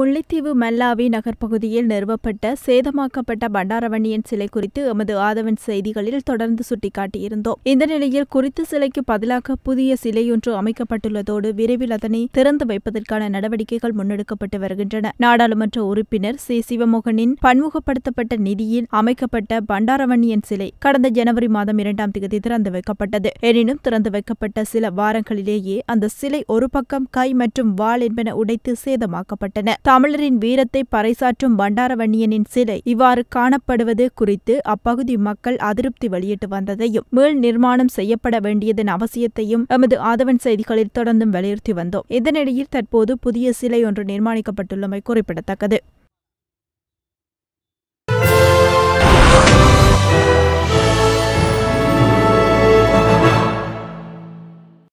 முல்லைத்தீவு மல்லாவி நகர்ப்பகுதியில் நிறுவப்பட்ட சேதமாக்கப்பட்ட பண்டாரவண்ணியின் சிலை குறித்து எமது ஆதவன் செய்திகளில் தொடர்ந்து சுட்டிக்காட்டியிருந்தோம் இந்த நிலையில் குறித்த சிலைக்கு பதிலாக புதிய சிலையொன்று அமைக்கப்பட்டுள்ளதோடு விரைவில் அதனை திறந்து வைப்பதற்கான நடவடிக்கைகள் முன்னெடுக்கப்பட்டு வருகின்றன நாடாளுமன்ற உறுப்பினர் சி சிவமோகனின் பன்முகப்படுத்தப்பட்ட நிதியில் அமைக்கப்பட்ட பண்டாரவண்ணியன் சிலை கடந்த ஜனவரி மாதம் இரண்டாம் தேதி திறந்து வைக்கப்பட்டது எனினும் திறந்து வைக்கப்பட்ட சில வாரங்களிலேயே அந்த சிலை ஒரு பக்கம் கை மற்றும் வாள் என்பன உடைத்து சேதமாக்கப்பட்டன தமிழரின் வீரத்தை பறைசாற்றும் பண்டாரவன்னியனின் சிலை இவ்வாறு காணப்படுவது குறித்து அப்பகுதி மக்கள் அதிருப்தி வெளியிட்டு வந்ததையும் மீள் நிர்மாணம் செய்யப்பட வேண்டியதன் அவசியத்தையும் எமது ஆதவன் செய்திகளில் தொடர்ந்தும் வலியுறுத்தி வந்தோம் இதனிடையில் தற்போது புதிய சிலை ஒன்று நிர்மாணிக்கப்பட்டுள்ளமை குறிப்பிடத்தக்கது